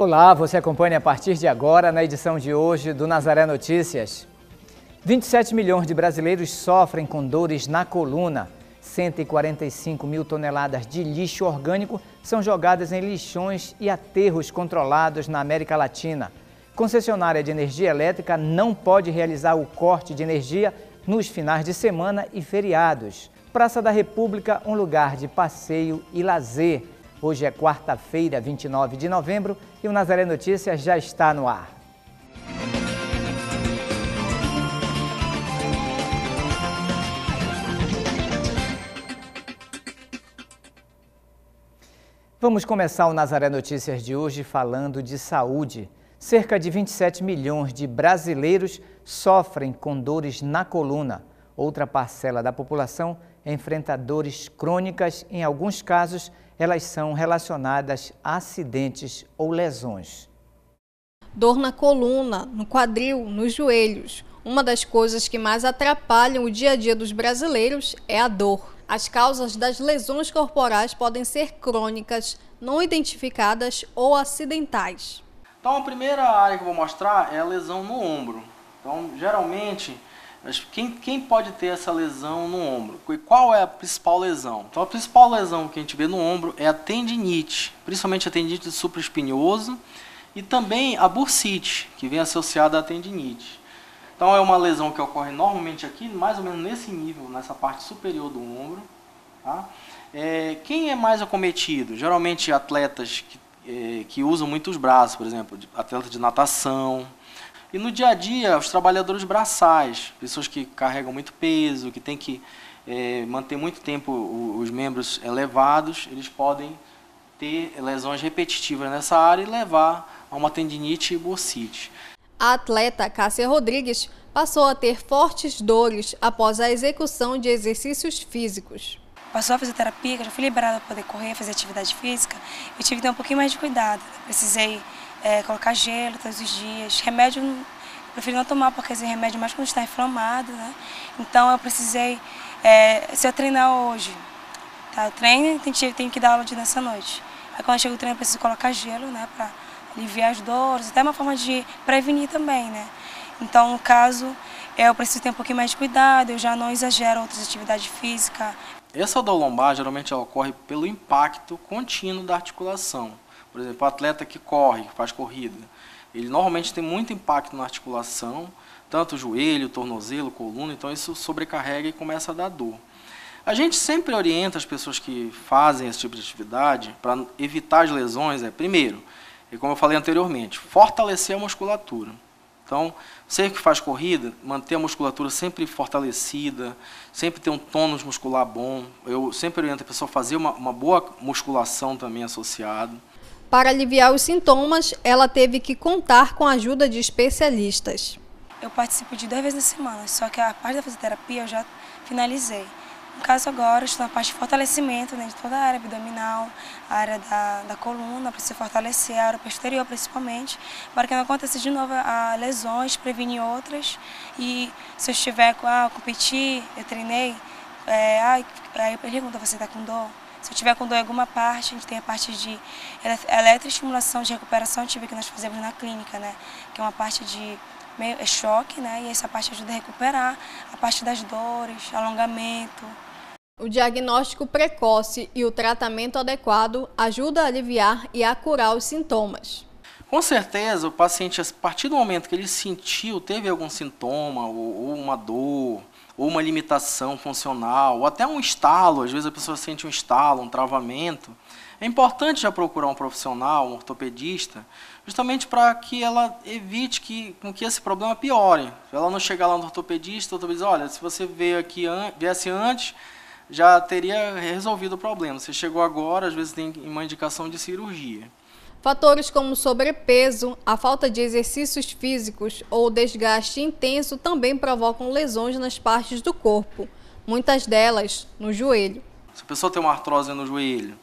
Olá, você acompanha a partir de agora na edição de hoje do Nazaré Notícias. 27 milhões de brasileiros sofrem com dores na coluna. 145 mil toneladas de lixo orgânico são jogadas em lixões e aterros controlados na América Latina. Concessionária de energia elétrica não pode realizar o corte de energia nos finais de semana e feriados. Praça da República, um lugar de passeio e lazer. Hoje é quarta-feira, 29 de novembro, e o Nazaré Notícias já está no ar. Vamos começar o Nazaré Notícias de hoje falando de saúde. Cerca de 27 milhões de brasileiros sofrem com dores na coluna. Outra parcela da população enfrenta dores crônicas, em alguns casos elas são relacionadas a acidentes ou lesões. Dor na coluna, no quadril, nos joelhos. Uma das coisas que mais atrapalham o dia a dia dos brasileiros é a dor. As causas das lesões corporais podem ser crônicas, não identificadas ou acidentais. Então a primeira área que eu vou mostrar é a lesão no ombro. Então geralmente mas quem, quem pode ter essa lesão no ombro? E qual é a principal lesão? Então, a principal lesão que a gente vê no ombro é a tendinite, principalmente a tendinite supraespinhoso e também a bursite, que vem associada à tendinite. Então, é uma lesão que ocorre normalmente aqui, mais ou menos nesse nível, nessa parte superior do ombro. Tá? É, quem é mais acometido? Geralmente atletas que, é, que usam muito os braços, por exemplo, atletas de natação, e no dia a dia, os trabalhadores braçais, pessoas que carregam muito peso, que têm que é, manter muito tempo os membros elevados, eles podem ter lesões repetitivas nessa área e levar a uma tendinite e bursite. A atleta Cássia Rodrigues passou a ter fortes dores após a execução de exercícios físicos. Passou a fisioterapia, já fui liberada para poder correr, fazer atividade física, eu tive que ter um pouquinho mais de cuidado. Precisei é, colocar gelo todos os dias. Remédio eu prefiro não tomar, porque esse remédio mais quando está inflamado, né? Então eu precisei, é, se eu treinar hoje, tá? Eu treino e tenho que dar aula de dança à noite. Aí quando chega chego no treino eu preciso colocar gelo, né? para aliviar as dores, até uma forma de prevenir também, né? Então, no caso, eu preciso ter um pouquinho mais de cuidado, eu já não exagero outras atividades físicas. Essa dor lombar geralmente ocorre pelo impacto contínuo da articulação por exemplo, o atleta que corre, que faz corrida, ele normalmente tem muito impacto na articulação, tanto joelho, tornozelo, coluna, então isso sobrecarrega e começa a dar dor. A gente sempre orienta as pessoas que fazem esse tipo de atividade para evitar as lesões, é primeiro, e como eu falei anteriormente, fortalecer a musculatura. Então, você que faz corrida, manter a musculatura sempre fortalecida, sempre ter um tônus muscular bom. Eu sempre oriento a pessoa a fazer uma, uma boa musculação também associada. Para aliviar os sintomas, ela teve que contar com a ajuda de especialistas. Eu participo de duas vezes na semana, só que a parte da fisioterapia eu já finalizei. No caso agora, estou na parte de fortalecimento né, de toda a área abdominal, a área da, da coluna, para se fortalecer, a área posterior principalmente, para que não aconteça de novo a, lesões, prevenir outras. E se eu estiver com, a ah, competir, eu treinei, é, aí, aí eu pergunto, você está com dor? Se eu tiver com dor em alguma parte, a gente tem a parte de eletroestimulação de recuperação ativa que nós fazemos na clínica, né? Que é uma parte de meio, é choque, né? E essa parte ajuda a recuperar a parte das dores, alongamento. O diagnóstico precoce e o tratamento adequado ajuda a aliviar e a curar os sintomas. Com certeza, o paciente, a partir do momento que ele sentiu, teve algum sintoma ou, ou uma dor, ou uma limitação funcional, ou até um estalo, às vezes a pessoa sente um estalo, um travamento, é importante já procurar um profissional, um ortopedista, justamente para que ela evite que, com que esse problema piore. Ela não chegar lá no ortopedista, o ortopedista diz, olha, se você veio aqui an viesse antes, já teria resolvido o problema. Você chegou agora, às vezes tem uma indicação de cirurgia. Fatores como sobrepeso, a falta de exercícios físicos ou desgaste intenso também provocam lesões nas partes do corpo, muitas delas no joelho. Se a pessoa tem uma artrose no joelho,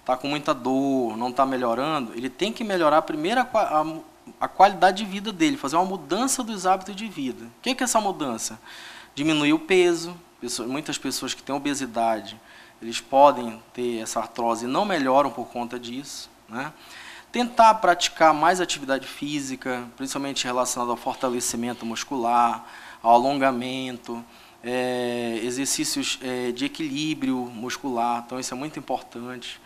está com muita dor, não está melhorando, ele tem que melhorar primeiro a, a, a, qualidade de vida dele, fazer uma mudança dos hábitos de vida. O que, é, é essa mudança? Diminuir o peso. Pessoas, muitas pessoas que têm obesidade, eles podem ter essa artrose e não melhoram por conta disso. Né? tentar praticar mais atividade física, principalmente relacionada ao fortalecimento muscular, ao alongamento, é, exercícios é, de equilíbrio muscular, então isso é muito importante.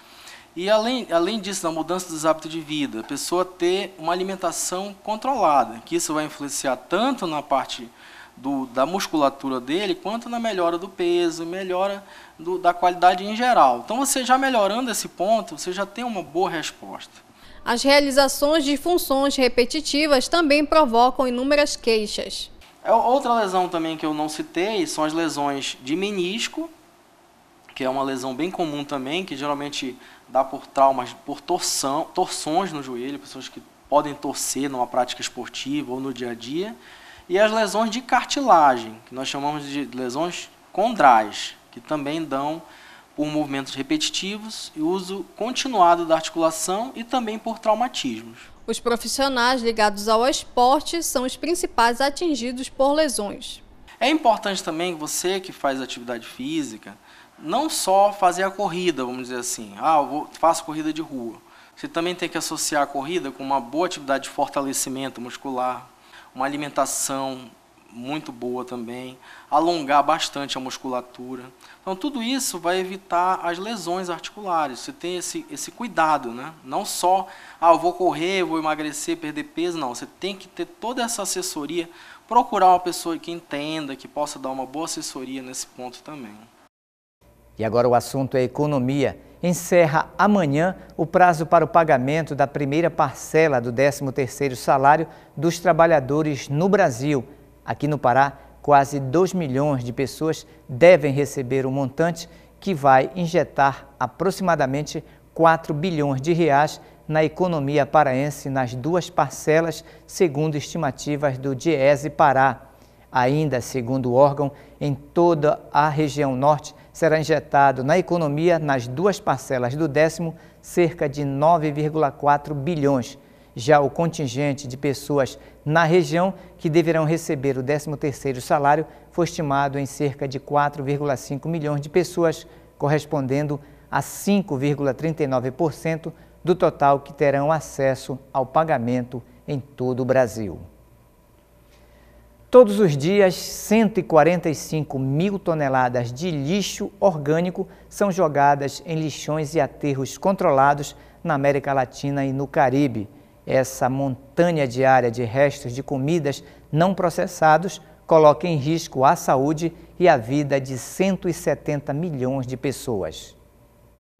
E além, além disso, na mudança dos hábitos de vida, a pessoa ter uma alimentação controlada, que isso vai influenciar tanto na parte do, da musculatura dele, quanto na melhora do peso, melhora do, da qualidade em geral. Então, você já melhorando esse ponto, você já tem uma boa resposta. As realizações de funções repetitivas também provocam inúmeras queixas. É, outra lesão também que eu não citei são as lesões de menisco, que é uma lesão bem comum também, que geralmente dá por traumas, por torção, torções no joelho, pessoas que podem torcer numa prática esportiva ou no dia a dia, e as lesões de cartilagem, que nós chamamos de lesões condrais, que também dão por movimentos repetitivos e uso continuado da articulação e também por traumatismos. Os profissionais ligados ao esporte são os principais atingidos por lesões. É importante também você que faz atividade física, não só fazer a corrida, vamos dizer assim, ah, eu vou, faço corrida de rua. Você também tem que associar a corrida com uma boa atividade de fortalecimento muscular, uma alimentação muito boa também, alongar bastante a musculatura. Então, tudo isso vai evitar as lesões articulares. Você tem esse, esse cuidado, né? Não só, ah, eu vou correr, vou emagrecer, perder peso. Não, você tem que ter toda essa assessoria. Procurar uma pessoa que entenda, que possa dar uma boa assessoria nesse ponto também. E agora o assunto é economia. Encerra amanhã o prazo para o pagamento da primeira parcela do 13º salário dos trabalhadores no Brasil. Aqui no Pará, quase 2 milhões de pessoas devem receber o um montante que vai injetar aproximadamente 4 bilhões de reais na economia paraense nas duas parcelas, segundo estimativas do Diese Pará. Ainda, segundo o órgão, em toda a região norte será injetado na economia, nas duas parcelas do décimo, cerca de 9,4 bilhões já o contingente de pessoas na região que deverão receber o 13º salário foi estimado em cerca de 4,5 milhões de pessoas, correspondendo a 5,39% do total que terão acesso ao pagamento em todo o Brasil. Todos os dias, 145 mil toneladas de lixo orgânico são jogadas em lixões e aterros controlados na América Latina e no Caribe essa montanha diária de restos de comidas não processados coloca em risco a saúde e a vida de 170 milhões de pessoas.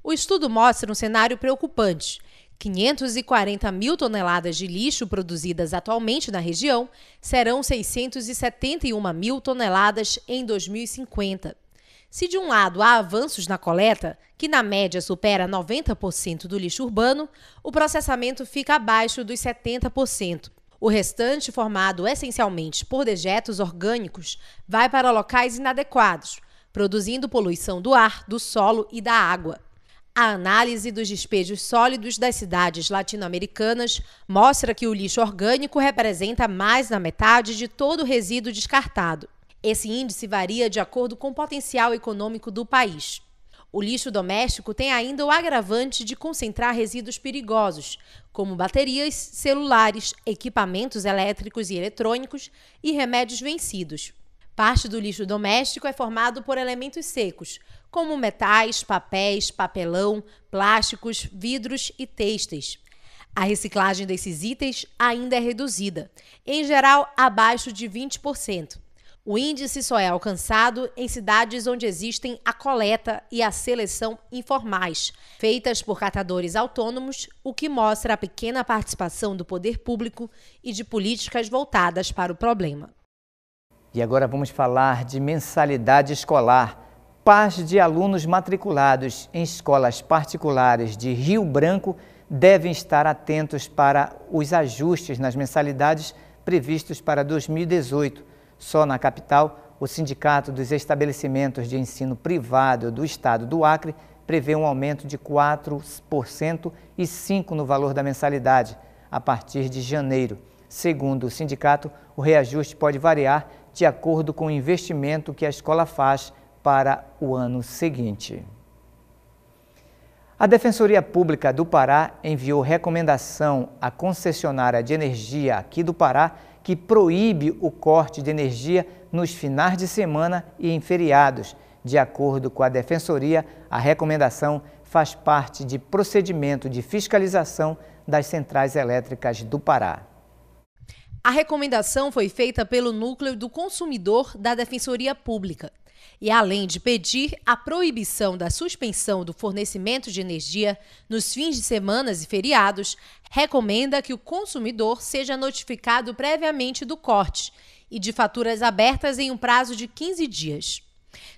O estudo mostra um cenário preocupante. 540 mil toneladas de lixo produzidas atualmente na região serão 671 mil toneladas em 2050. Se de um lado há avanços na coleta, que na média supera 90% do lixo urbano, o processamento fica abaixo dos 70%. O restante, formado essencialmente por dejetos orgânicos, vai para locais inadequados, produzindo poluição do ar, do solo e da água. A análise dos despejos sólidos das cidades latino-americanas mostra que o lixo orgânico representa mais da metade de todo o resíduo descartado. Esse índice varia de acordo com o potencial econômico do país. O lixo doméstico tem ainda o agravante de concentrar resíduos perigosos, como baterias, celulares, equipamentos elétricos e eletrônicos e remédios vencidos. Parte do lixo doméstico é formado por elementos secos, como metais, papéis, papelão, plásticos, vidros e têxteis. A reciclagem desses itens ainda é reduzida, em geral abaixo de 20%. O índice só é alcançado em cidades onde existem a coleta e a seleção informais, feitas por catadores autônomos, o que mostra a pequena participação do poder público e de políticas voltadas para o problema. E agora vamos falar de mensalidade escolar. Paz de alunos matriculados em escolas particulares de Rio Branco devem estar atentos para os ajustes nas mensalidades previstos para 2018 só na capital, o Sindicato dos Estabelecimentos de Ensino Privado do Estado do Acre prevê um aumento de 4% e 5% no valor da mensalidade, a partir de janeiro. Segundo o sindicato, o reajuste pode variar de acordo com o investimento que a escola faz para o ano seguinte. A Defensoria Pública do Pará enviou recomendação à concessionária de energia aqui do Pará que proíbe o corte de energia nos finais de semana e em feriados. De acordo com a Defensoria, a recomendação faz parte de procedimento de fiscalização das centrais elétricas do Pará. A recomendação foi feita pelo Núcleo do Consumidor da Defensoria Pública e, além de pedir a proibição da suspensão do fornecimento de energia nos fins de semanas e feriados, recomenda que o consumidor seja notificado previamente do corte e de faturas abertas em um prazo de 15 dias.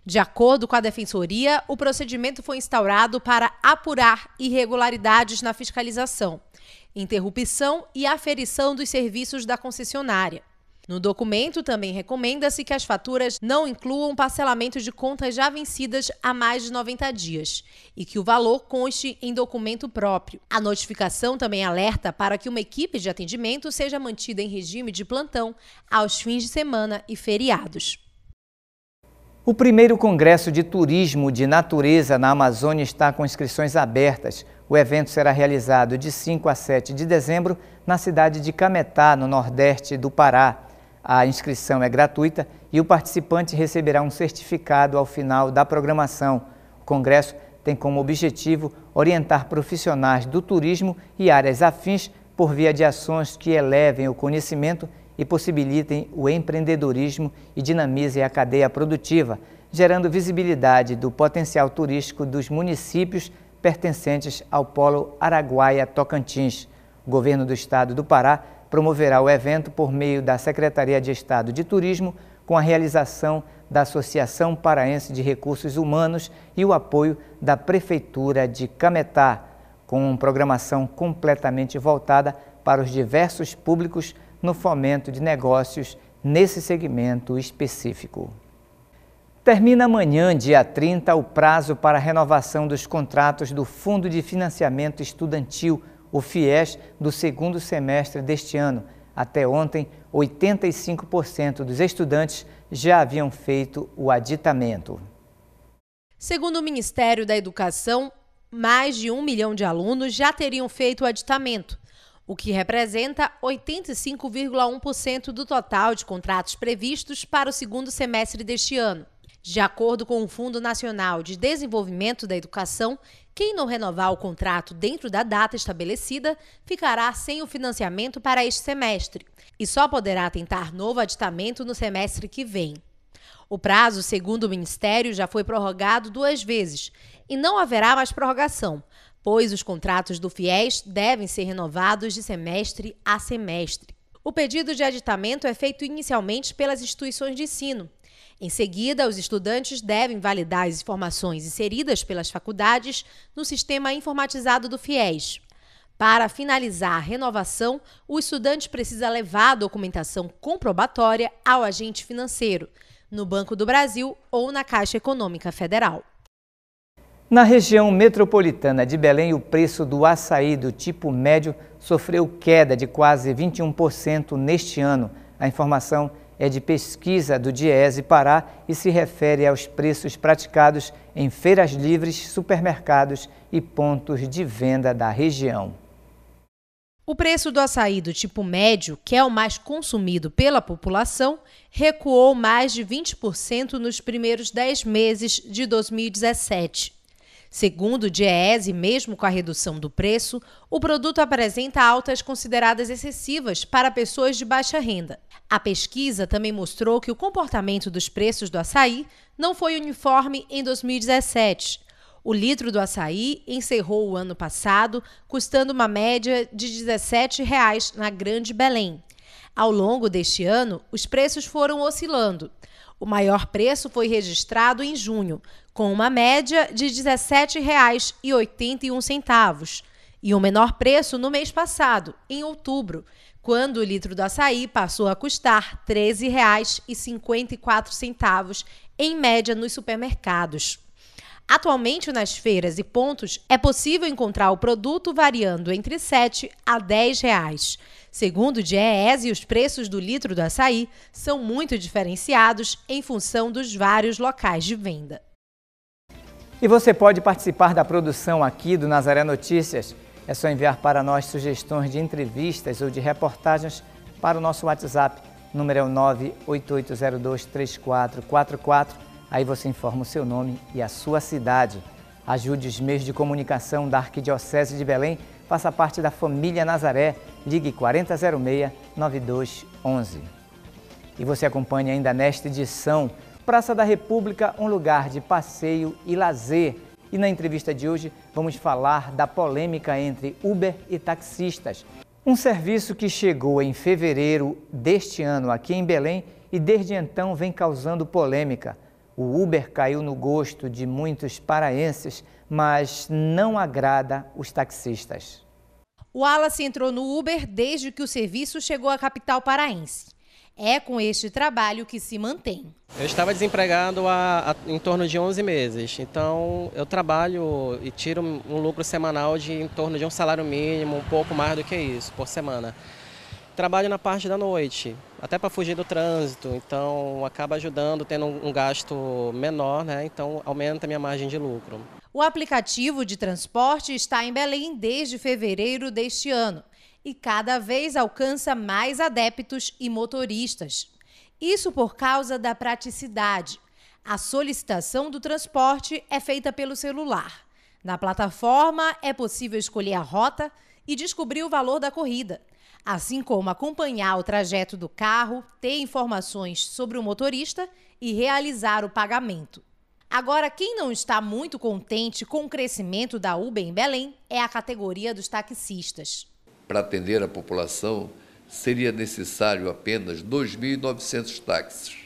De acordo com a Defensoria, o procedimento foi instaurado para apurar irregularidades na fiscalização, interrupção e aferição dos serviços da concessionária no documento também recomenda-se que as faturas não incluam parcelamento de contas já vencidas há mais de 90 dias e que o valor conste em documento próprio. A notificação também alerta para que uma equipe de atendimento seja mantida em regime de plantão aos fins de semana e feriados. O primeiro Congresso de Turismo de Natureza na Amazônia está com inscrições abertas. O evento será realizado de 5 a 7 de dezembro na cidade de Cametá, no nordeste do Pará. A inscrição é gratuita e o participante receberá um certificado ao final da programação. O congresso tem como objetivo orientar profissionais do turismo e áreas afins por via de ações que elevem o conhecimento e possibilitem o empreendedorismo e dinamizem a cadeia produtiva, gerando visibilidade do potencial turístico dos municípios pertencentes ao Polo Araguaia-Tocantins. O governo do estado do Pará promoverá o evento por meio da Secretaria de Estado de Turismo, com a realização da Associação Paraense de Recursos Humanos e o apoio da Prefeitura de Cametá, com programação completamente voltada para os diversos públicos no fomento de negócios nesse segmento específico. Termina amanhã, dia 30, o prazo para a renovação dos contratos do Fundo de Financiamento Estudantil o FIES do segundo semestre deste ano. Até ontem, 85% dos estudantes já haviam feito o aditamento. Segundo o Ministério da Educação, mais de um milhão de alunos já teriam feito o aditamento, o que representa 85,1% do total de contratos previstos para o segundo semestre deste ano. De acordo com o Fundo Nacional de Desenvolvimento da Educação, quem não renovar o contrato dentro da data estabelecida ficará sem o financiamento para este semestre e só poderá tentar novo aditamento no semestre que vem. O prazo, segundo o Ministério, já foi prorrogado duas vezes e não haverá mais prorrogação, pois os contratos do FIES devem ser renovados de semestre a semestre. O pedido de aditamento é feito inicialmente pelas instituições de ensino, em seguida, os estudantes devem validar as informações inseridas pelas faculdades no sistema informatizado do FIES. Para finalizar a renovação, o estudante precisa levar a documentação comprobatória ao agente financeiro, no Banco do Brasil ou na Caixa Econômica Federal. Na região metropolitana de Belém, o preço do açaí do tipo médio sofreu queda de quase 21% neste ano. A informação é é de pesquisa do Diese Pará e se refere aos preços praticados em feiras livres, supermercados e pontos de venda da região. O preço do açaí do tipo médio, que é o mais consumido pela população, recuou mais de 20% nos primeiros 10 meses de 2017. Segundo o Diese, mesmo com a redução do preço, o produto apresenta altas consideradas excessivas para pessoas de baixa renda. A pesquisa também mostrou que o comportamento dos preços do açaí não foi uniforme em 2017. O litro do açaí encerrou o ano passado custando uma média de R$ 17 na Grande Belém. Ao longo deste ano, os preços foram oscilando. O maior preço foi registrado em junho, com uma média de R$ 17,81, e o menor preço no mês passado, em outubro, quando o litro do açaí passou a custar R$ 13,54 em média nos supermercados. Atualmente, nas feiras e pontos, é possível encontrar o produto variando entre 7 a R$ reais. Segundo o GESE, os preços do litro do açaí são muito diferenciados em função dos vários locais de venda. E você pode participar da produção aqui do Nazaré Notícias. É só enviar para nós sugestões de entrevistas ou de reportagens para o nosso WhatsApp. número é o 988023444. Aí você informa o seu nome e a sua cidade. Ajude os meios de comunicação da Arquidiocese de Belém. Faça parte da família Nazaré. Ligue 4006-9211. E você acompanha ainda nesta edição Praça da República, um lugar de passeio e lazer. E na entrevista de hoje vamos falar da polêmica entre Uber e taxistas. Um serviço que chegou em fevereiro deste ano aqui em Belém e desde então vem causando polêmica. O Uber caiu no gosto de muitos paraenses, mas não agrada os taxistas. O Wallace entrou no Uber desde que o serviço chegou à capital paraense. É com este trabalho que se mantém. Eu estava desempregado há, há, em torno de 11 meses, então eu trabalho e tiro um lucro semanal de em torno de um salário mínimo, um pouco mais do que isso, por semana. Trabalho na parte da noite, até para fugir do trânsito, então acaba ajudando, tendo um, gasto menor, né? então aumenta a minha margem de lucro. O aplicativo de transporte está em Belém desde fevereiro deste ano e cada vez alcança mais adeptos e motoristas. Isso por causa da praticidade. A solicitação do transporte é feita pelo celular. Na plataforma é possível escolher a rota e descobrir o valor da corrida, assim como acompanhar o trajeto do carro, ter informações sobre o motorista e realizar o pagamento. Agora, quem não está muito contente com o crescimento da Uber em Belém é a categoria dos taxistas para atender a população, seria necessário apenas 2.900 táxis.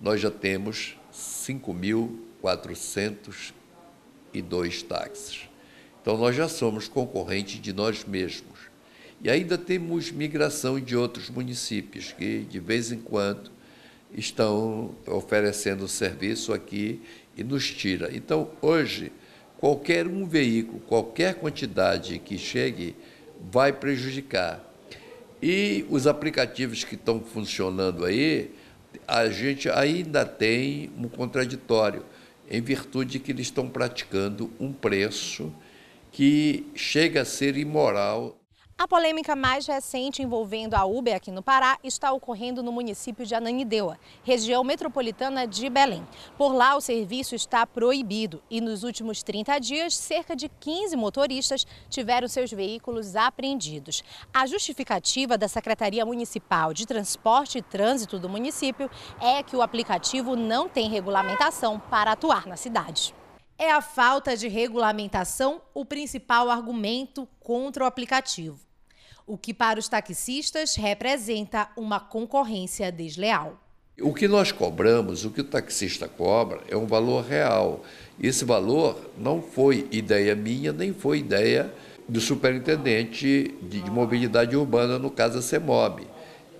Nós já temos 5.402 táxis. Então, nós já somos concorrentes de nós mesmos. E ainda temos migração de outros municípios que, de vez em quando, estão oferecendo serviço aqui e nos tira. Então, hoje, qualquer um veículo, qualquer quantidade que chegue vai prejudicar. E os aplicativos que estão funcionando aí, a gente ainda tem um contraditório, em virtude de que eles estão praticando um preço que chega a ser imoral. A polêmica mais recente envolvendo a Uber aqui no Pará está ocorrendo no município de Ananindeua, região metropolitana de Belém. Por lá, o serviço está proibido e nos últimos 30 dias, cerca de 15 motoristas tiveram seus veículos apreendidos. A justificativa da Secretaria Municipal de Transporte e Trânsito do município é que o aplicativo não tem regulamentação para atuar na cidade. É a falta de regulamentação o principal argumento contra o aplicativo o que para os taxistas representa uma concorrência desleal. O que nós cobramos, o que o taxista cobra, é um valor real. Esse valor não foi ideia minha, nem foi ideia do superintendente de mobilidade urbana, no caso a CEMOB.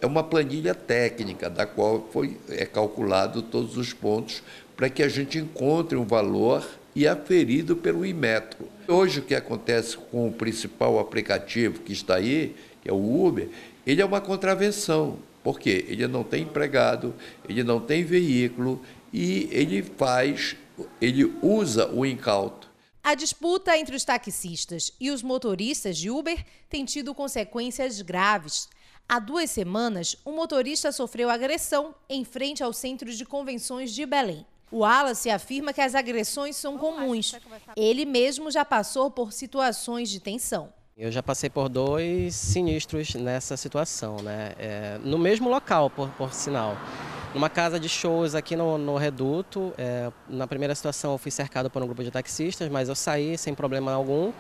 É uma planilha técnica da qual foi, é calculado todos os pontos para que a gente encontre um valor e aferido pelo Imetro. Hoje o que acontece com o principal aplicativo que está aí, que é o Uber, ele é uma contravenção. Por quê? Ele não tem empregado, ele não tem veículo e ele faz, ele usa o incauto. A disputa entre os taxistas e os motoristas de Uber tem tido consequências graves. Há duas semanas, um motorista sofreu agressão em frente ao Centro de Convenções de Belém. O Wallace afirma que as agressões são comuns. Ele mesmo já passou por situações de tensão. Eu já passei por dois sinistros nessa situação, né? É, no mesmo local, por, por, sinal. Numa casa de shows aqui no, no Reduto, é, na primeira situação eu fui cercado por um grupo de taxistas, mas eu saí sem problema algum.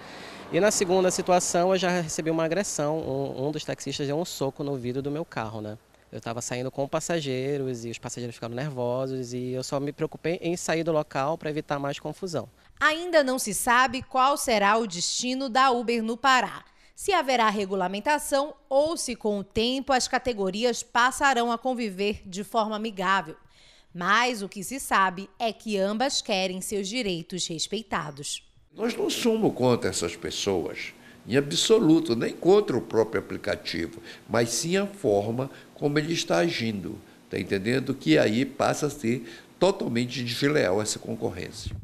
E na segunda situação eu já recebi uma agressão, um, um dos taxistas deu um soco no vidro do meu carro, né? Eu estava saindo com passageiros e os passageiros ficaram nervosos e eu só me preocupei em sair do local para evitar mais confusão. Ainda não se sabe qual será o destino da Uber no Pará. Se haverá regulamentação ou se, com o tempo, as categorias passarão a conviver de forma amigável. Mas o que se sabe é que ambas querem seus direitos respeitados. Nós não somos contra essas pessoas em absoluto, nem contra o próprio aplicativo, mas sim a forma como ele está agindo. Está entendendo? Que aí passa a ser totalmente desleal essa concorrência.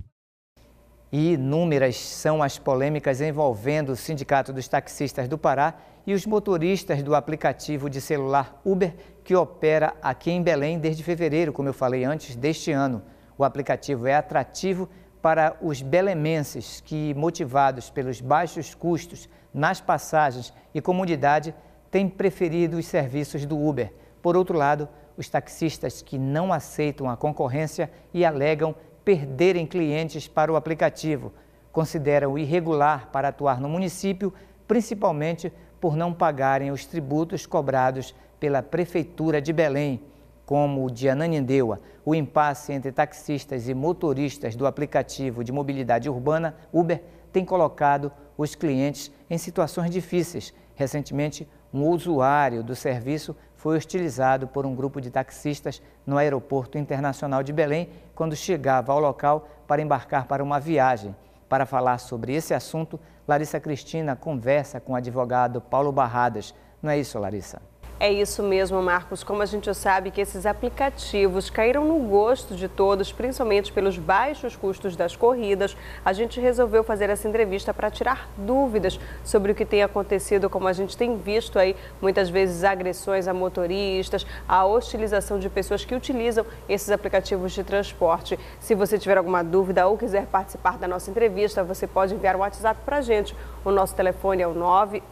inúmeras são as polêmicas envolvendo o Sindicato dos Taxistas do Pará e os motoristas do aplicativo de celular Uber, que opera aqui em Belém desde fevereiro, como eu falei antes, deste ano. O aplicativo é atrativo para os belemenses que, motivados pelos baixos custos nas passagens e comodidade, têm preferido os serviços do Uber. Por outro lado, os taxistas que não aceitam a concorrência e alegam perderem clientes para o aplicativo consideram irregular para atuar no município, principalmente por não pagarem os tributos cobrados pela Prefeitura de Belém como o de Ananindeua, o impasse entre taxistas e motoristas do aplicativo de mobilidade urbana Uber tem colocado os clientes em situações difíceis. Recentemente, um usuário do serviço foi hostilizado por um grupo de taxistas no Aeroporto Internacional de Belém quando chegava ao local para embarcar para uma viagem. Para falar sobre esse assunto, Larissa Cristina conversa com o advogado Paulo Barradas. Não é isso, Larissa? É isso mesmo, Marcos. Como a gente sabe que esses aplicativos caíram no gosto de todos, principalmente pelos baixos custos das corridas, a gente resolveu fazer essa entrevista para tirar dúvidas sobre o que tem acontecido, como a gente tem visto aí muitas vezes agressões a motoristas, a hostilização de pessoas que utilizam esses aplicativos de transporte. Se você tiver alguma dúvida ou quiser participar da nossa entrevista, você pode enviar um WhatsApp para a gente. O nosso telefone é o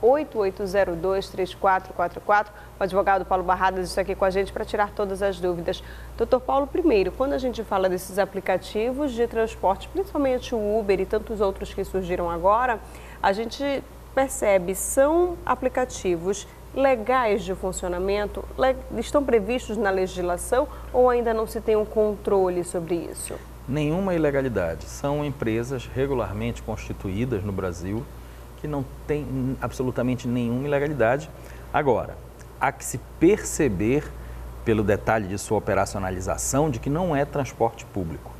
98802-3444. O advogado Paulo Barradas está aqui com a gente para tirar todas as dúvidas. Doutor Paulo, primeiro, quando a gente fala desses aplicativos de transporte, principalmente o Uber e tantos outros que surgiram agora, a gente percebe, são aplicativos legais de funcionamento? Estão previstos na legislação ou ainda não se tem um controle sobre isso? Nenhuma ilegalidade. São empresas regularmente constituídas no Brasil que não têm absolutamente nenhuma ilegalidade. Agora, há que se perceber, pelo detalhe de sua operacionalização, de que não é transporte público.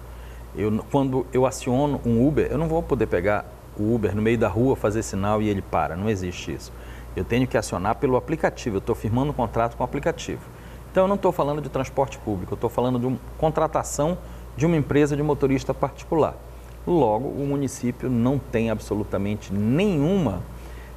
Eu, quando eu aciono um Uber, eu não vou poder pegar o Uber no meio da rua, fazer sinal e ele para. Não existe isso. Eu tenho que acionar pelo aplicativo. Eu estou firmando um contrato com o aplicativo. Então, eu não estou falando de transporte público, eu estou falando de uma contratação de uma empresa de motorista particular. Logo, o município não tem absolutamente nenhuma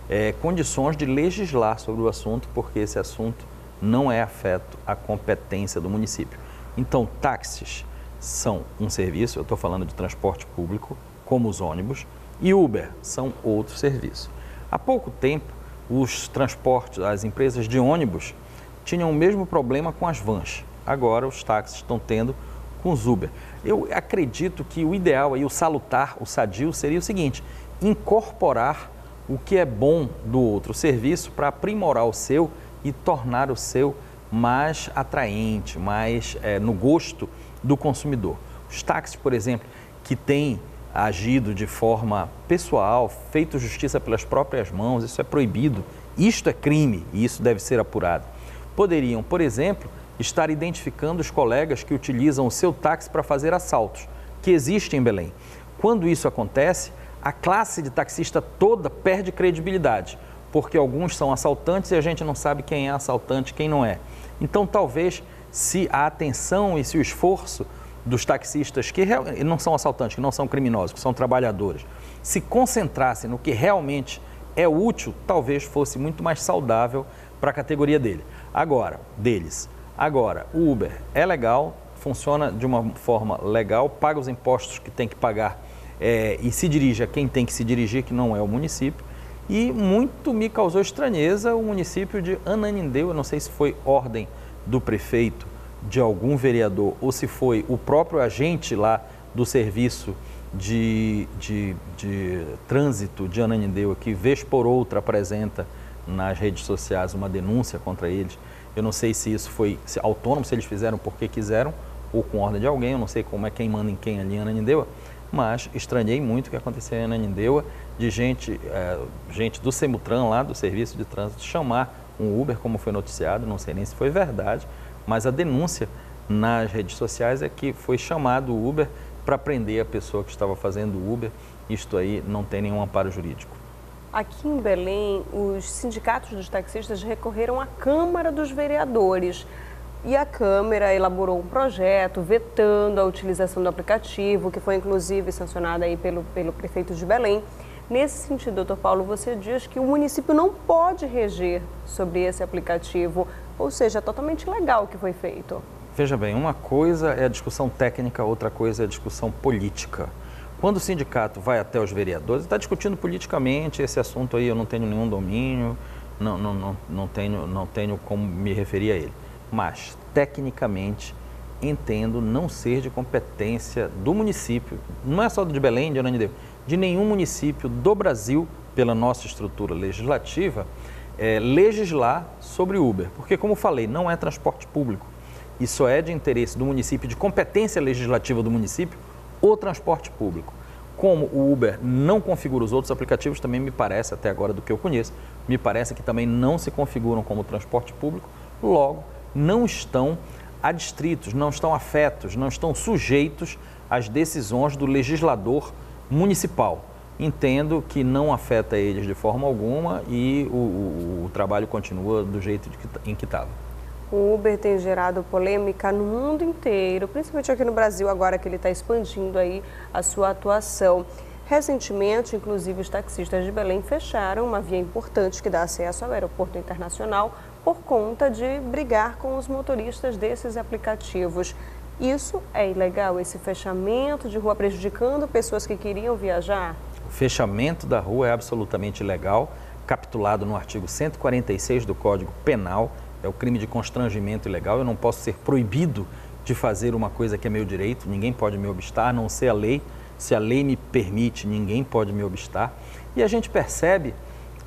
é, condições de legislar sobre o assunto, porque esse assunto não é afeto à competência do município. Então, táxis são um serviço, eu estou falando de transporte público, como os ônibus, e Uber são outro serviço. Há pouco tempo, os transportes, as empresas de ônibus tinham o mesmo problema com as vans. Agora os táxis estão tendo com os Uber. Eu acredito que o ideal aí, o salutar, o sadio, seria o seguinte: incorporar o que é bom do outro serviço para aprimorar o seu e tornar o seu mais atraente, mais é, no gosto do consumidor. Os táxis, por exemplo, que têm agido de forma pessoal, feito justiça pelas próprias mãos, isso é proibido, isto é crime e isso deve ser apurado. Poderiam, por exemplo, estar identificando os colegas que utilizam o seu táxi para fazer assaltos, que existe em Belém. Quando isso acontece, a classe de taxista toda perde credibilidade, porque alguns são assaltantes e a gente não sabe quem é assaltante, e quem não é. Então, talvez, se a atenção e se o esforço dos taxistas que não são assaltantes, que não são criminosos, que são trabalhadores, se concentrassem no que realmente é útil, talvez fosse muito mais saudável para a categoria dele. Agora, deles. Agora, o Uber é legal, funciona de uma forma legal, paga os impostos que tem que pagar é, e se dirige a quem tem que se dirigir, que não é o município. E muito me causou estranheza o município de Ananindeu, eu não sei se foi ordem do prefeito, de algum vereador, ou se foi o próprio agente lá do serviço de, de, de trânsito de Ananindeu, que vez por outra apresenta nas redes sociais uma denúncia contra eles. Eu não sei se isso foi se, autônomo, se eles fizeram porque quiseram ou com ordem de alguém, eu não sei como é quem manda em quem ali em Ananindeua mas estranhei muito o que aconteceu em Ananindeua, de gente, é, gente do Semutran lá, do Serviço de Trânsito, chamar um Uber, como foi noticiado, não sei nem se foi verdade, mas a denúncia nas redes sociais é que foi chamado o Uber para prender a pessoa que estava fazendo o Uber. Isto aí não tem nenhum amparo jurídico. Aqui em Belém, os sindicatos dos taxistas recorreram à Câmara dos Vereadores e a Câmara elaborou um projeto vetando a utilização do aplicativo, que foi inclusive sancionado aí pelo, pelo prefeito de Belém. Nesse sentido, doutor Paulo, você diz que o município não pode reger sobre esse aplicativo, ou seja, é totalmente legal o que foi feito. Veja bem, uma coisa é a discussão técnica, outra coisa é a discussão política. Quando o sindicato vai até os vereadores, está discutindo politicamente esse assunto aí, eu não tenho nenhum domínio, não, não, não, não, tenho, não tenho como me referir a ele mas tecnicamente entendo não ser de competência do município, não é só de Belém, de Ananideua, de nenhum município do Brasil, pela nossa estrutura legislativa, é, legislar sobre Uber. Porque, como falei, não é transporte público. Isso é de interesse do município, de competência legislativa do município, o transporte público. Como o Uber não configura os outros aplicativos, também me parece, até agora do que eu conheço, me parece que também não se configuram como transporte público, logo não estão adstritos, não estão afetos, não estão sujeitos às decisões do legislador municipal. Entendo que não afeta eles de forma alguma e o, o, o trabalho continua do jeito que, tá, em que estava. O Uber tem gerado polêmica no mundo inteiro, principalmente aqui no Brasil, agora que ele está expandindo aí a sua atuação. Recentemente, inclusive, os taxistas de Belém fecharam uma via importante que dá acesso ao aeroporto internacional por conta de brigar com os motoristas desses aplicativos. Isso é ilegal, esse fechamento de rua prejudicando pessoas que queriam viajar? O fechamento da rua é absolutamente ilegal, capitulado no artigo 146 do Código Penal, é o crime de constrangimento ilegal. Eu não posso ser proibido de fazer uma coisa que é meu direito, ninguém pode me obstar, a não ser a lei. Se a lei me permite, ninguém pode me obstar. E a gente percebe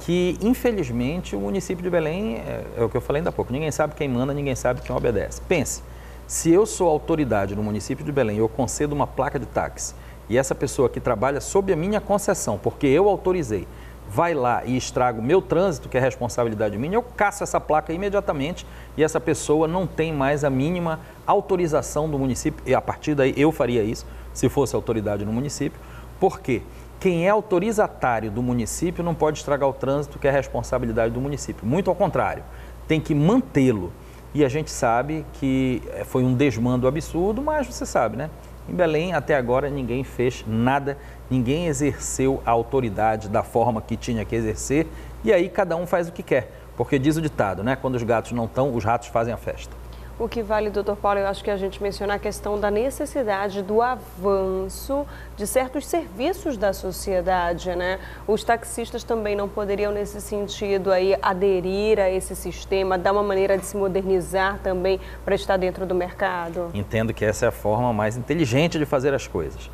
que infelizmente o município de Belém, é, é, o que eu falei ainda há pouco, ninguém sabe quem manda, ninguém sabe quem obedece. Pense, se eu sou autoridade no município de Belém, eu concedo uma placa de táxi e essa pessoa que trabalha sob a minha concessão, porque eu autorizei, vai lá e estraga o meu trânsito, que é responsabilidade minha, eu caço essa placa imediatamente e essa pessoa não tem mais a mínima autorização do município, e a partir daí eu faria isso, se fosse autoridade no município. Por quê? quem é autorizatário do município não pode estragar o trânsito, que é responsabilidade do município. Muito ao contrário, tem que mantê-lo. E a gente sabe que eh, foi um desmando absurdo, mas você sabe, né? Em Belém, até agora, ninguém fez nada, ninguém exerceu a autoridade da forma que tinha que exercer, e aí cada um faz o que quer. Porque diz o ditado, né? Quando os gatos não estão, os ratos fazem a festa. O que vale, doutor Paulo, eu acho que a gente menciona a questão da necessidade do avanço de certos serviços da sociedade, né? Os taxistas também não poderiam, nesse sentido, aí, aderir a esse sistema, dar uma maneira de se modernizar também para estar dentro do mercado? Entendo que essa é a forma mais inteligente de fazer as coisas.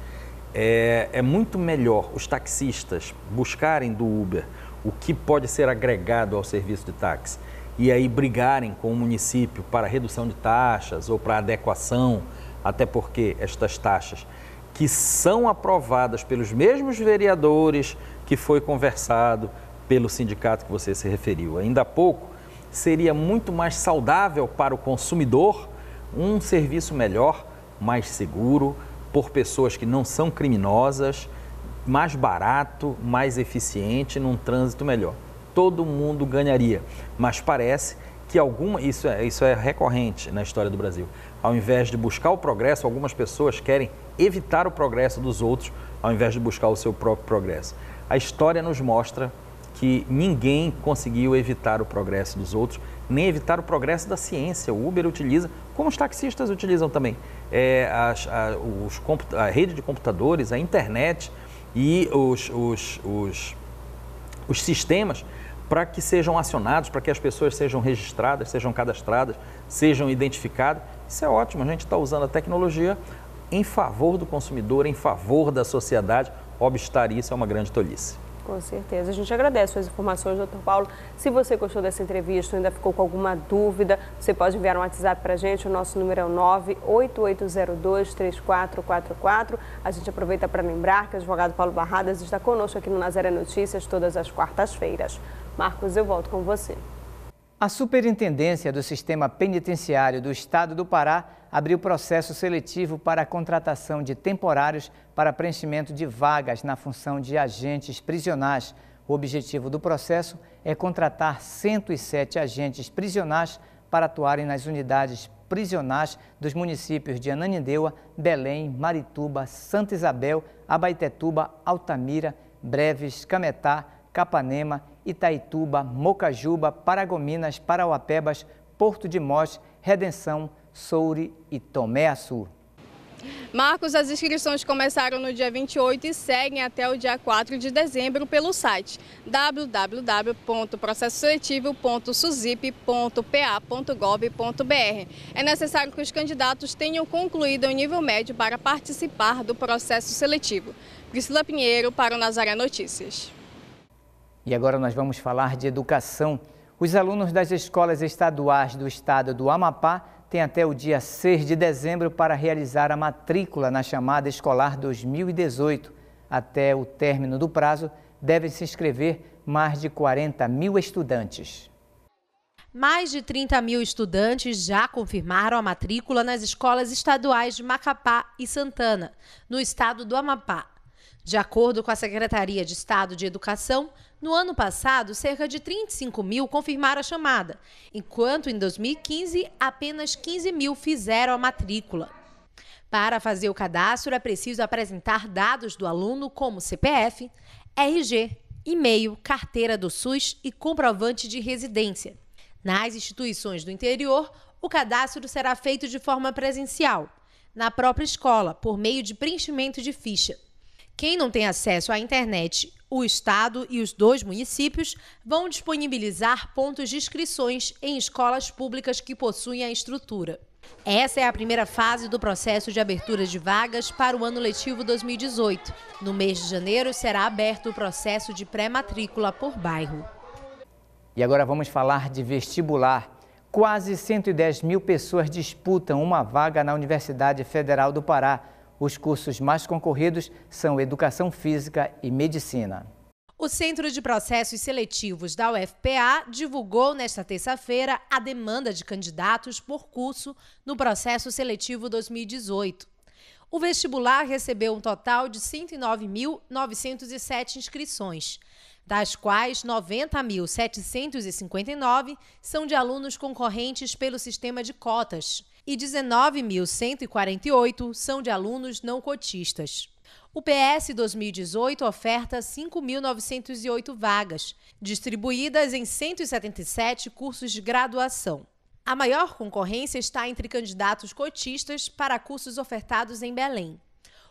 É, é muito melhor os taxistas buscarem do Uber o que pode ser agregado ao serviço de táxi e aí brigarem com o município para redução de taxas ou para adequação, até porque estas taxas que são aprovadas pelos mesmos vereadores que foi conversado pelo sindicato que você se referiu. Ainda há pouco, seria muito mais saudável para o consumidor um serviço melhor, mais seguro, por pessoas que não são criminosas, mais barato, mais eficiente, num trânsito melhor todo mundo ganharia. Mas parece que alguma isso é, isso é recorrente na história do Brasil. Ao invés de buscar o progresso, algumas pessoas querem evitar o progresso dos outros, ao invés de buscar o seu próprio progresso. A história nos mostra que ninguém conseguiu evitar o progresso dos outros, nem evitar o progresso da ciência. O Uber utiliza, como os taxistas utilizam também, é, as, a, os, a rede de computadores, a internet e os, os, os, os sistemas para que sejam acionados, para que as pessoas sejam registradas, sejam cadastradas, sejam identificadas. Isso é ótimo, a gente está usando a tecnologia em favor do consumidor, em favor da sociedade. Obstar isso é uma grande tolice. Com certeza. A gente agradece suas informações, doutor Paulo. Se você gostou dessa entrevista ou ainda ficou com alguma dúvida, você pode enviar um WhatsApp para a gente. O nosso número é o 98802-3444. A gente aproveita para lembrar que o advogado Paulo Barradas está conosco aqui no Nazaré Notícias todas as quartas-feiras. Marcos, eu volto com você. A Superintendência do Sistema Penitenciário do Estado do Pará abriu processo seletivo para a contratação de temporários para preenchimento de vagas na função de agentes prisionais. O objetivo do processo é contratar 107 agentes prisionais para atuarem nas unidades prisionais dos municípios de Ananindeua, Belém, Marituba, Santa Isabel, Abaitetuba, Altamira, Breves, Cametá, Capanema Itaituba, Mocajuba, Paragominas, Parauapebas, Porto de Mós, Redenção, Soure e Tomé Açu. Marcos, as inscrições começaram no dia 28 e seguem até o dia 4 de dezembro pelo site www.processoseletivo.susip.pa.gov.br. É necessário que os candidatos tenham concluído o nível médio para participar do processo seletivo. Priscila Pinheiro para o Nazaré Notícias. E agora nós vamos falar de educação. Os alunos das escolas estaduais do estado do Amapá têm até o dia 6 de dezembro para realizar a matrícula na chamada escolar 2018. Até o término do prazo, devem se inscrever mais de 40 mil estudantes. Mais de 30 mil estudantes já confirmaram a matrícula nas escolas estaduais de Macapá e Santana, no estado do Amapá. De acordo com a Secretaria de Estado de Educação, no ano passado, cerca de 35 mil confirmaram a chamada, enquanto em 2015, apenas 15 mil fizeram a matrícula. Para fazer o cadastro, é preciso apresentar dados do aluno como CPF, RG, e-mail, carteira do SUS e comprovante de residência. Nas instituições do interior, o cadastro será feito de forma presencial, na própria escola, por meio de preenchimento de ficha. Quem não tem acesso à internet, o Estado e os dois municípios vão disponibilizar pontos de inscrições em escolas públicas que possuem a estrutura. Essa é a primeira fase do processo de abertura de vagas para o ano letivo 2018. No mês de janeiro será aberto o processo de pré-matrícula por bairro. E agora vamos falar de vestibular. Quase 110 mil pessoas disputam uma vaga na Universidade Federal do Pará os cursos mais concorridos são Educação Física e Medicina. O Centro de Processos Seletivos da UFPA divulgou nesta terça-feira a demanda de candidatos por curso no processo seletivo 2018. O vestibular recebeu um total de 109.907 inscrições, das quais 90.759 são de alunos concorrentes pelo sistema de cotas e 19.148 são de alunos não cotistas. O PS 2018 oferta 5.908 vagas, distribuídas em 177 cursos de graduação. A maior concorrência está entre candidatos cotistas para cursos ofertados em Belém.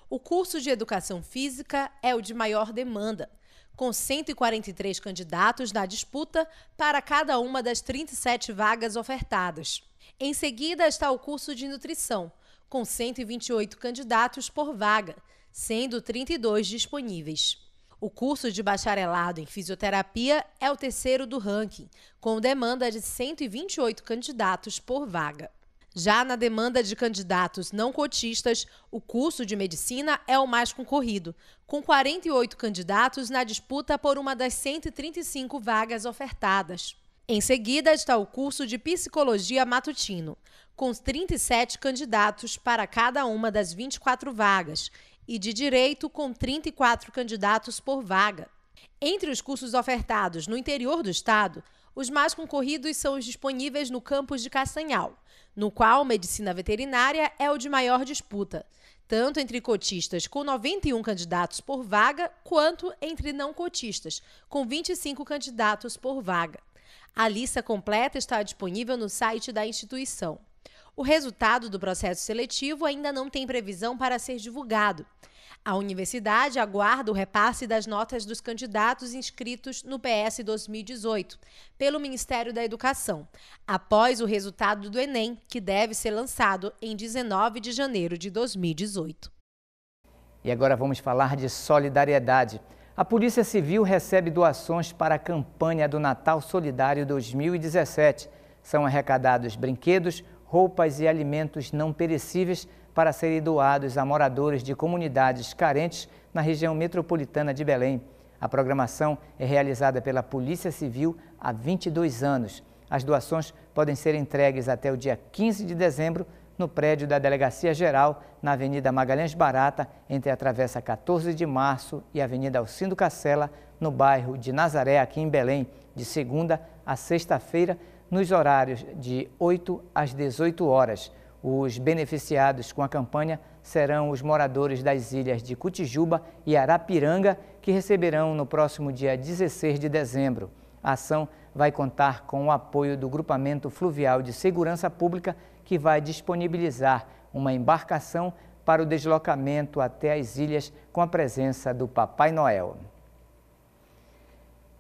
O curso de Educação Física é o de maior demanda, com 143 candidatos na disputa para cada uma das 37 vagas ofertadas. Em seguida está o curso de nutrição, com 128 candidatos por vaga, sendo 32 disponíveis. O curso de bacharelado em fisioterapia é o terceiro do ranking, com demanda de 128 candidatos por vaga. Já na demanda de candidatos não cotistas, o curso de medicina é o mais concorrido, com 48 candidatos na disputa por uma das 135 vagas ofertadas. Em seguida está o curso de Psicologia Matutino, com 37 candidatos para cada uma das 24 vagas, e de Direito, com 34 candidatos por vaga. Entre os cursos ofertados no interior do estado, os mais concorridos são os disponíveis no campus de Castanhal, no qual medicina veterinária é o de maior disputa, tanto entre cotistas com 91 candidatos por vaga, quanto entre não cotistas, com 25 candidatos por vaga. A lista completa está disponível no site da instituição. O resultado do processo seletivo ainda não tem previsão para ser divulgado. A universidade aguarda o repasse das notas dos candidatos inscritos no PS 2018 pelo Ministério da Educação, após o resultado do Enem, que deve ser lançado em 19 de janeiro de 2018. E agora vamos falar de solidariedade. A Polícia Civil recebe doações para a campanha do Natal Solidário 2017. São arrecadados brinquedos, roupas e alimentos não perecíveis para serem doados a moradores de comunidades carentes na região metropolitana de Belém. A programação é realizada pela Polícia Civil há 22 anos. As doações podem ser entregues até o dia 15 de dezembro no prédio da Delegacia Geral, na Avenida Magalhães Barata, entre a Travessa 14 de Março e a Avenida Alcindo Cacela, no bairro de Nazaré, aqui em Belém, de segunda a sexta-feira, nos horários de 8 às 18 horas. Os beneficiados com a campanha serão os moradores das ilhas de Cutijuba e Arapiranga, que receberão no próximo dia 16 de dezembro. A ação vai contar com o apoio do Grupamento Fluvial de Segurança Pública que vai disponibilizar uma embarcação para o deslocamento até as ilhas com a presença do Papai Noel.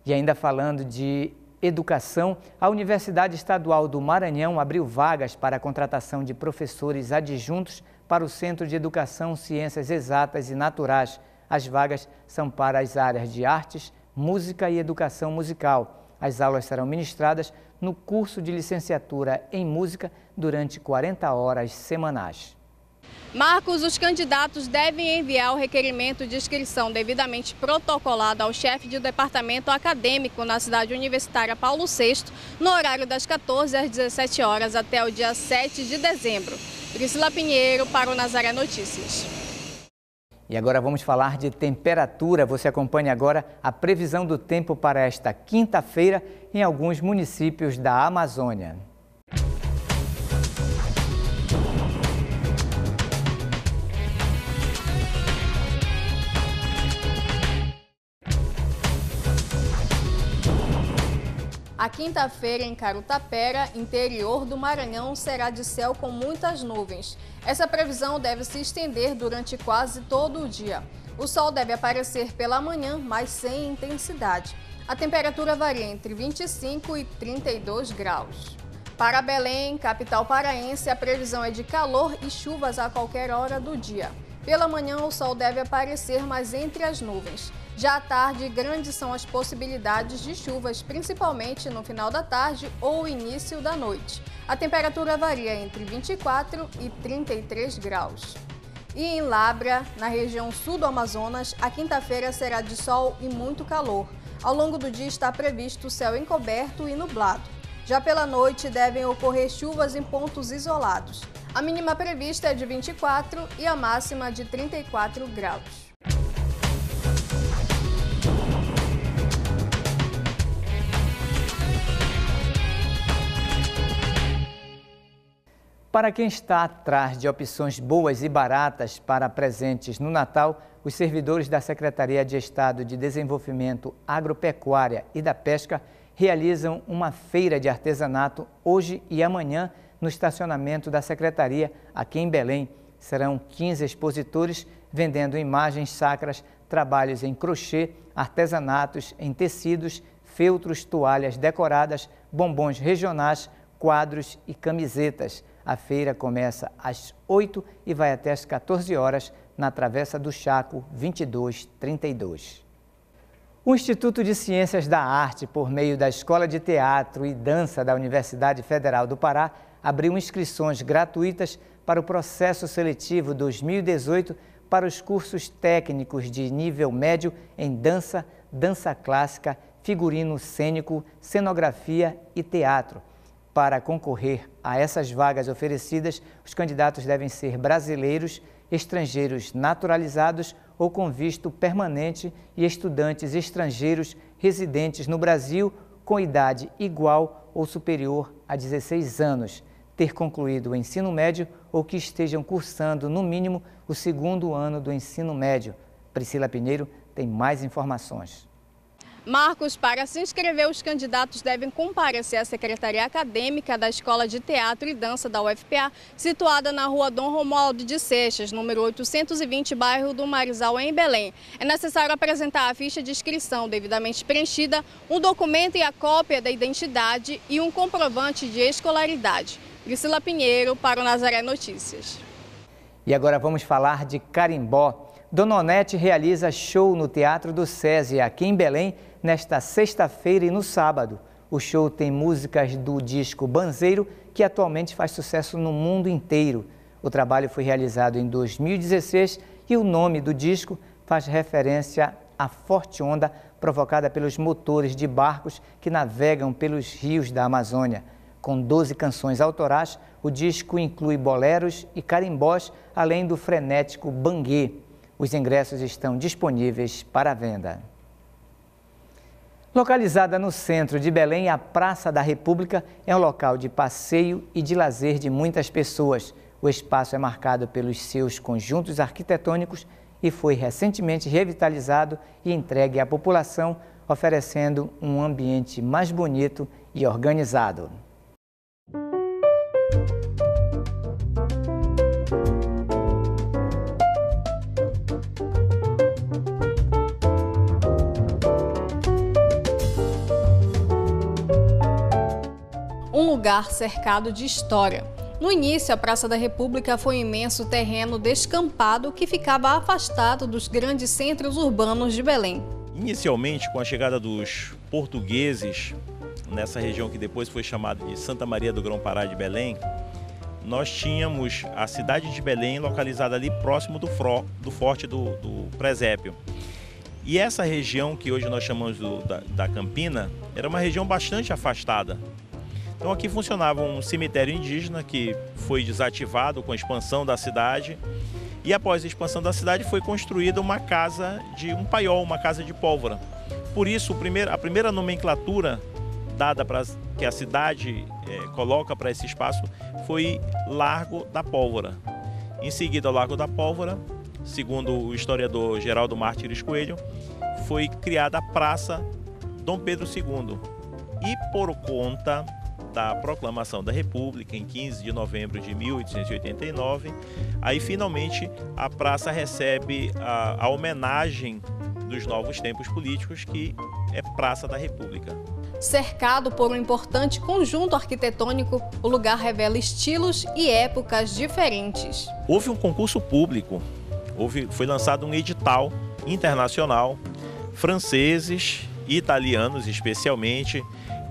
E ainda falando de educação, a Universidade Estadual do Maranhão abriu vagas para a contratação de professores adjuntos para o Centro de Educação, Ciências Exatas e Naturais. As vagas são para as áreas de artes, música e educação musical. As aulas serão ministradas no curso de licenciatura em música durante 40 horas semanais. Marcos, os candidatos devem enviar o requerimento de inscrição devidamente protocolado ao chefe de departamento acadêmico na cidade universitária Paulo VI, no horário das 14 às 17 horas até o dia 7 de dezembro. Priscila Pinheiro para o Nazaré Notícias. E agora vamos falar de temperatura. Você acompanha agora a previsão do tempo para esta quinta-feira em alguns municípios da Amazônia. A quinta-feira em Carutapera, interior do Maranhão, será de céu com muitas nuvens. Essa previsão deve se estender durante quase todo o dia. O sol deve aparecer pela manhã, mas sem intensidade. A temperatura varia entre 25 e 32 graus. Para Belém, capital paraense, a previsão é de calor e chuvas a qualquer hora do dia. Pela manhã, o sol deve aparecer, mas entre as nuvens. Já à tarde, grandes são as possibilidades de chuvas, principalmente no final da tarde ou início da noite. A temperatura varia entre 24 e 33 graus. E em Labra, na região sul do Amazonas, a quinta-feira será de sol e muito calor. Ao longo do dia está previsto céu encoberto e nublado. Já pela noite devem ocorrer chuvas em pontos isolados. A mínima prevista é de 24 e a máxima de 34 graus. Para quem está atrás de opções boas e baratas para presentes no Natal, os servidores da Secretaria de Estado de Desenvolvimento Agropecuária e da Pesca realizam uma feira de artesanato hoje e amanhã no estacionamento da Secretaria, aqui em Belém. Serão 15 expositores vendendo imagens sacras, trabalhos em crochê, artesanatos em tecidos, feltros, toalhas decoradas, bombons regionais, quadros e camisetas. A feira começa às 8 e vai até às 14 horas na Travessa do Chaco 2232. O Instituto de Ciências da Arte, por meio da Escola de Teatro e Dança da Universidade Federal do Pará, abriu inscrições gratuitas para o processo seletivo 2018 para os cursos técnicos de nível médio em dança, dança clássica, figurino cênico, cenografia e teatro. Para concorrer a essas vagas oferecidas, os candidatos devem ser brasileiros, estrangeiros naturalizados ou com visto permanente e estudantes estrangeiros residentes no Brasil com idade igual ou superior a 16 anos, ter concluído o ensino médio ou que estejam cursando, no mínimo, o segundo ano do ensino médio. Priscila Pinheiro tem mais informações. Marcos, para se inscrever, os candidatos devem comparecer à Secretaria Acadêmica da Escola de Teatro e Dança da UFPA, situada na rua Dom Romualdo de Seixas, número 820, bairro do Marizal, em Belém. É necessário apresentar a ficha de inscrição devidamente preenchida, um documento e a cópia da identidade e um comprovante de escolaridade. Priscila Pinheiro, para o Nazaré Notícias. E agora vamos falar de carimbó. Dona Onete realiza show no Teatro do SESI, aqui em Belém, nesta sexta-feira e no sábado. O show tem músicas do disco Banzeiro, que atualmente faz sucesso no mundo inteiro. O trabalho foi realizado em 2016 e o nome do disco faz referência à forte onda provocada pelos motores de barcos que navegam pelos rios da Amazônia. Com 12 canções autorais, o disco inclui boleros e carimbós, além do frenético banguê. Os ingressos estão disponíveis para venda. Localizada no centro de Belém, a Praça da República é um local de passeio e de lazer de muitas pessoas. O espaço é marcado pelos seus conjuntos arquitetônicos e foi recentemente revitalizado e entregue à população, oferecendo um ambiente mais bonito e organizado. lugar cercado de história. No início, a Praça da República foi um imenso terreno descampado que ficava afastado dos grandes centros urbanos de Belém. Inicialmente, com a chegada dos portugueses nessa região que depois foi chamada de Santa Maria do Grão-Pará de Belém, nós tínhamos a cidade de Belém localizada ali próximo do, fro, do forte do, do, Presépio. E essa região que hoje nós chamamos do, da, da Campina era uma região bastante afastada então aqui funcionava um cemitério indígena que foi desativado com a expansão da cidade. E após a expansão da cidade foi construída uma casa de um paiol, uma casa de pólvora. Por isso, a primeira nomenclatura dada para que a cidade é, coloca para esse espaço foi Largo da Pólvora. Em seguida, o Largo da Pólvora, segundo o historiador Geraldo Mártires Coelho, foi criada a Praça Dom Pedro II. E por conta da proclamação da República, em 15 de novembro de 1889. Aí, finalmente, a praça recebe a, a homenagem dos novos tempos políticos, que é Praça da República. Cercado por um importante conjunto arquitetônico, o lugar revela estilos e épocas diferentes. Houve um concurso público, houve, foi lançado um edital internacional, franceses e italianos especialmente,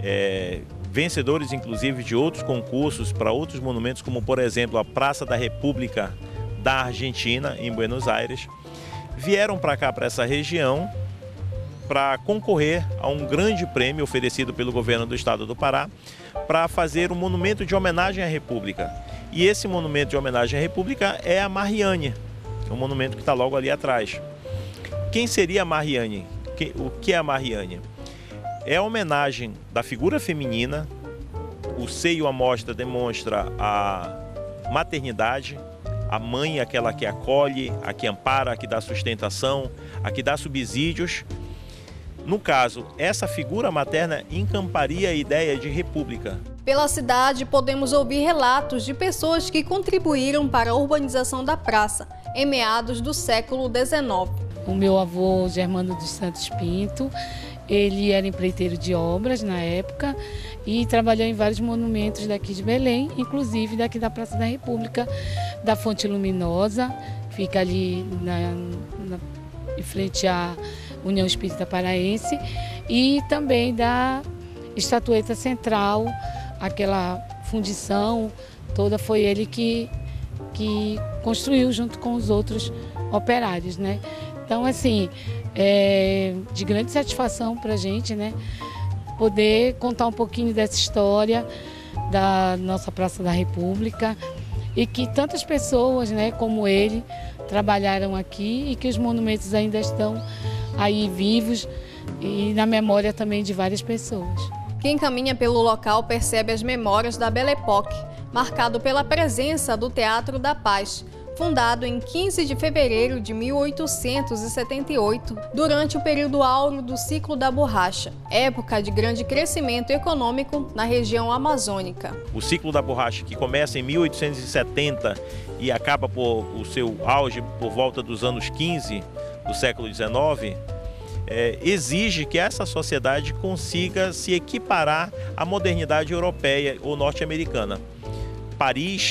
é, vencedores inclusive de outros concursos para outros monumentos, como por exemplo a Praça da República da Argentina, em Buenos Aires, vieram para cá, para essa região, para concorrer a um grande prêmio oferecido pelo governo do estado do Pará para fazer um monumento de homenagem à República. E esse monumento de homenagem à República é a Mariane, um monumento que está logo ali atrás. Quem seria a Mariane? O que é a Mariane? é a homenagem da figura feminina. O seio à mostra demonstra a maternidade, a mãe, aquela que acolhe, a que ampara, a que dá sustentação, a que dá subsídios. No caso, essa figura materna encamparia a ideia de república. Pela cidade, podemos ouvir relatos de pessoas que contribuíram para a urbanização da praça, em meados do século XIX. O meu avô, Germano dos Santos Pinto, ele era empreiteiro de obras na época e trabalhou em vários monumentos daqui de Belém, inclusive daqui da Praça da República, da Fonte Luminosa, fica ali na, na, em frente à União Espírita Paraense, e também da Estatueta Central, aquela fundição toda foi ele que, que construiu junto com os outros operários, né? Então, assim, é, de grande satisfação para a gente, né? Poder contar um pouquinho dessa história da nossa Praça da República e que tantas pessoas, né, como ele, trabalharam aqui e que os monumentos ainda estão aí vivos e na memória também de várias pessoas. Quem caminha pelo local percebe as memórias da Belle Époque, marcado pela presença do Teatro da Paz fundado em 15 de fevereiro de 1878, durante o período áureo do ciclo da borracha, época de grande crescimento econômico na região amazônica. O ciclo da borracha, que começa em 1870 e acaba por o seu auge por volta dos anos 15 do século XIX, é, exige que essa sociedade consiga se equiparar à modernidade europeia ou norte-americana. Paris,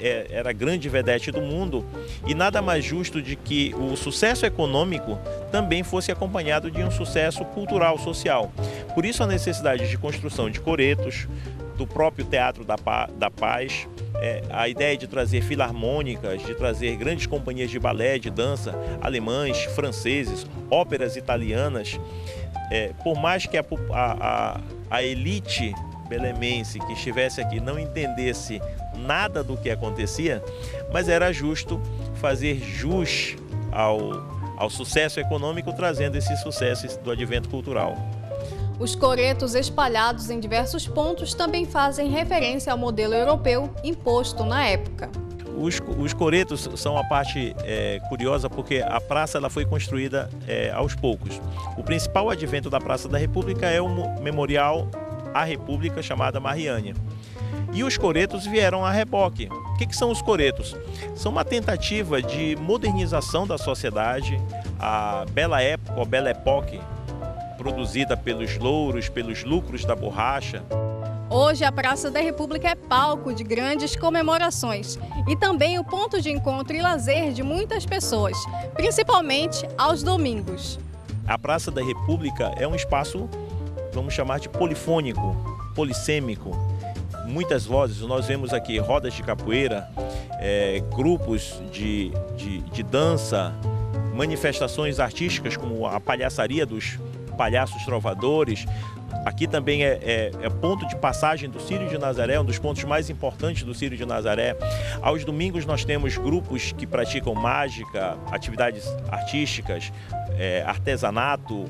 é, era a grande vedete do mundo, e nada mais justo de que o sucesso econômico também fosse acompanhado de um sucesso cultural, social. Por isso a necessidade de construção de coretos, do próprio Teatro da, Paz, é, a ideia de trazer filarmônicas, de trazer grandes companhias de balé, de dança, alemães, franceses, óperas italianas. É, por mais que a, a, a elite belemense que estivesse aqui não entendesse nada do que acontecia, mas era justo fazer jus ao, ao sucesso econômico, trazendo esses sucessos do advento cultural. Os coretos espalhados em diversos pontos também fazem referência ao modelo europeu imposto na época. Os, os coretos são a parte é, curiosa porque a praça ela foi construída é, aos poucos. O principal advento da Praça da República é o memorial à República chamada Mariânia e os coretos vieram a reboque. O que, que são os coretos? São uma tentativa de modernização da sociedade, a bela época, a bela época, produzida pelos louros, pelos lucros da borracha. Hoje, a Praça da República é palco de grandes comemorações e também o ponto de encontro e lazer de muitas pessoas, principalmente aos domingos. A Praça da República é um espaço, vamos chamar de polifônico, polissêmico, muitas vozes. Nós vemos aqui rodas de capoeira, é, grupos de, de, de dança, manifestações artísticas como a palhaçaria dos palhaços trovadores, Aqui também é, é, é, ponto de passagem do Círio de Nazaré, um dos pontos mais importantes do Círio de Nazaré. Aos domingos nós temos grupos que praticam mágica, atividades artísticas, é, artesanato,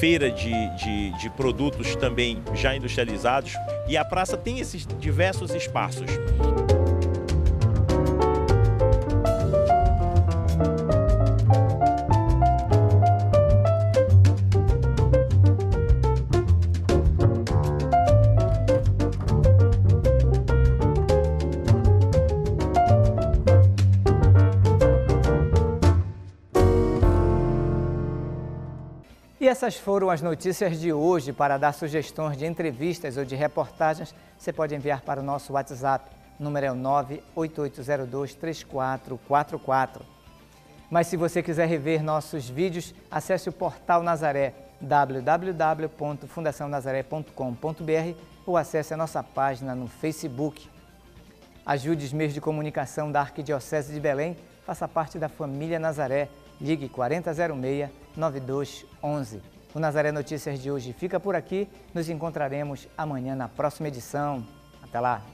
feira de, de, de produtos também já industrializados. E a praça tem esses diversos espaços. Essas foram as notícias de hoje. Para dar sugestões de entrevistas ou de reportagens, você pode enviar para o nosso WhatsApp. número é o 988023444. Mas se você quiser rever nossos vídeos, acesse o portal Nazaré www.fundacionazaré.com.br ou acesse a nossa página no Facebook. Ajude os meios de comunicação da Arquidiocese de Belém, faça parte da família Nazaré. Ligue 4006 9211. O Nazaré Notícias de hoje fica por aqui. Nos encontraremos amanhã na próxima edição. Até lá!